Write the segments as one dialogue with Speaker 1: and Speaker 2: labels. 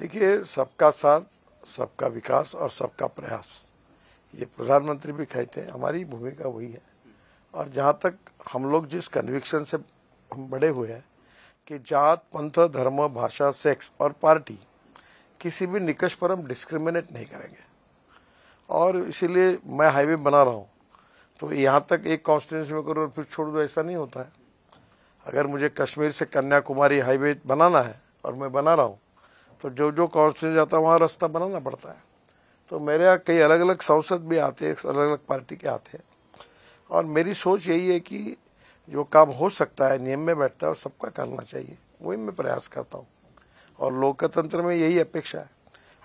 Speaker 1: देखिए सबका साथ सबका विकास और सबका प्रयास ये प्रधानमंत्री भी कहते हैं हमारी भूमिका वही है और जहाँ तक हम लोग जिस कन्विक्शन से हम बड़े हुए हैं कि जात पंथ धर्म भाषा सेक्स और पार्टी किसी भी निकष पर हम डिस्क्रिमिनेट नहीं करेंगे और इसीलिए मैं हाईवे बना रहा हूँ तो यहाँ तक एक कॉन्स्टिट्यूंसी में करो और फिर छोड़ दो ऐसा नहीं होता है अगर मुझे कश्मीर से कन्याकुमारी हाईवे बनाना है और मैं बना रहा हूँ तो जो जो काउंसिल जाता है वहाँ रास्ता बनाना पड़ता है तो मेरे यहाँ कई अलग अलग सांसद भी आते हैं अलग अलग पार्टी के आते हैं और मेरी सोच यही है कि जो काम हो सकता है नियम में बैठता है और सबका करना चाहिए वही मैं प्रयास करता हूँ और लोकतंत्र में यही अपेक्षा है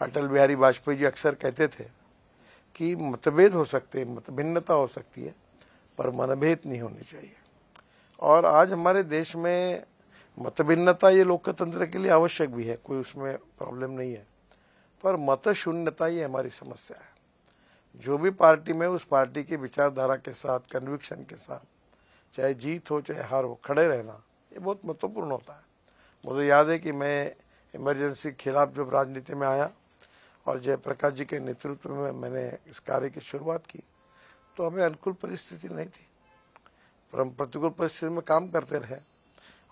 Speaker 1: अटल बिहारी वाजपेयी जी अक्सर कहते थे कि मतभेद हो सकते हैं मत भिन्नता हो सकती है पर मनभेद नहीं होनी चाहिए और आज हमारे देश में मतभिन्नता ये लोकतंत्र के लिए आवश्यक भी है कोई उसमें प्रॉब्लम नहीं है पर मत शून्यता ही हमारी समस्या है जो भी पार्टी में उस पार्टी की विचारधारा के साथ कन्विक्शन के साथ चाहे जीत हो चाहे हार हो खड़े रहना ये बहुत महत्वपूर्ण होता है मुझे याद है कि मैं इमरजेंसी के खिलाफ जब राजनीति में आया और जयप्रकाश जी के नेतृत्व में मैंने इस कार्य की शुरुआत की तो हमें अनुकूल परिस्थिति नहीं थी पर हम प्रतिकूल परिस्थिति में काम करते रहे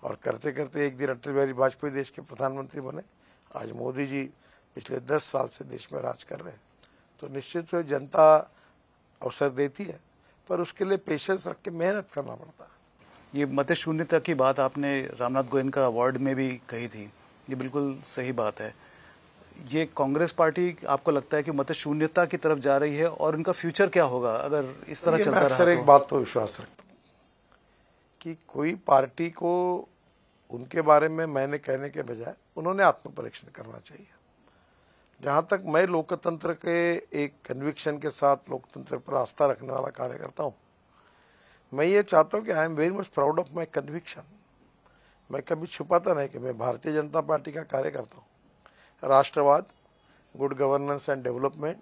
Speaker 1: और करते करते एक दिन अटल बिहारी वाजपेयी देश के प्रधानमंत्री बने आज मोदी जी पिछले दस साल से देश में राज कर रहे हैं तो निश्चित रूप जनता अवसर देती है पर उसके लिए पेशेंस रख के मेहनत करना पड़ता है ये मत शून्यता की बात आपने रामनाथ गोयन का अवार्ड में भी कही थी ये बिल्कुल सही बात है ये कांग्रेस पार्टी आपको लगता है कि मत शून्यता की तरफ जा रही है और उनका फ्यूचर क्या होगा अगर इस तरह चलता रहा तो? एक बात पर विश्वास रखता कि कोई पार्टी को उनके बारे में मैंने कहने के बजाय उन्होंने आत्मपरीक्षण करना चाहिए जहाँ तक मैं लोकतंत्र के एक कन्विक्शन के साथ लोकतंत्र पर आस्था रखने वाला कार्यकर्ता हूँ मैं ये चाहता हूँ कि I am very much proud of my conviction मैं कभी छुपाता नहीं कि मैं भारतीय जनता पार्टी का कार्यकर्ता हूँ राष्ट्रवाद good governance and development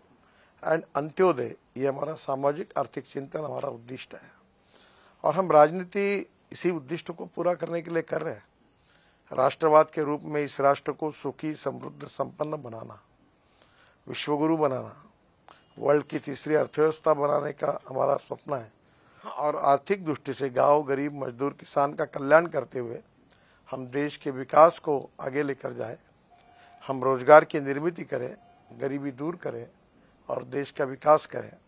Speaker 1: and अंत्योदय ये हमारा सामाजिक आर्थिक चिंतन हमारा उद्दिष्ट है और हम राजनीति इसी उद्दिष्ट को पूरा करने के लिए कर रहे हैं राष्ट्रवाद के रूप में इस राष्ट्र को सुखी समृद्ध संपन्न बनाना विश्वगुरु बनाना वर्ल्ड की तीसरी अर्थव्यवस्था बनाने का हमारा सपना है और आर्थिक दृष्टि से गांव गरीब मजदूर किसान का कल्याण करते हुए हम देश के विकास को आगे लेकर जाए हम रोजगार की निर्मित करें गरीबी दूर करें और देश का विकास करें